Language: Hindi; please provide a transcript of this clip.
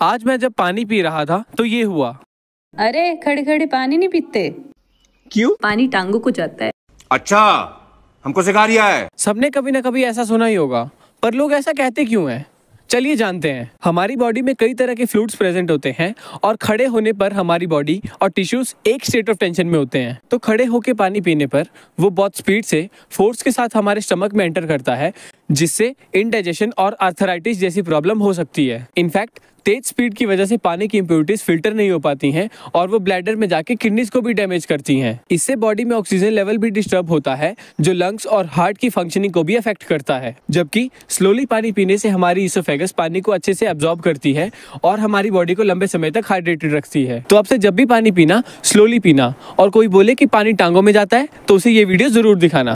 आज मैं जब पानी पी रहा था तो ये हुआ अरे खड़े खड़े पानी नहीं पीते क्यों पानी टांगों को जाता है अच्छा हमको सिखा रिया है सबने कभी ना कभी ऐसा सुना ही होगा पर लोग ऐसा कहते क्यों हैं चलिए जानते हैं हमारी बॉडी में कई तरह के फ्लूड्स प्रेजेंट होते हैं और खड़े होने पर हमारी बॉडी और टिश्यूज एक स्टेट ऑफ टेंशन में होते हैं तो खड़े होकर पानी पीने पर वो बहुत स्पीड से फोर्स के साथ हमारे स्टमक में एंटर करता है जिससे इनडाइजेशन और आर्थराइटिस जैसी प्रॉब्लम हो सकती है इनफैक्ट तेज स्पीड की वजह से पानी की इम्प्योरिटीज फिल्टर नहीं हो पाती हैं और वो ब्लैडर में जाके किडनीज को भी डैमेज करती हैं इससे बॉडी में ऑक्सीजन लेवल भी डिस्टर्ब होता है जो लंग्स और हार्ट की फंक्शनिंग को भी अफेक्ट करता है जबकि स्लोली पानी पीने से हमारी इसोफेगस पानी को अच्छे से एब्जॉर्ब करती है और हमारी बॉडी को लंबे समय तक हाइड्रेटेड रखती है तो आपसे जब भी पानी पीना स्लोली पीना और कोई बोले कि पानी टांगों में जाता है तो उसे ये वीडियो जरूर दिखाना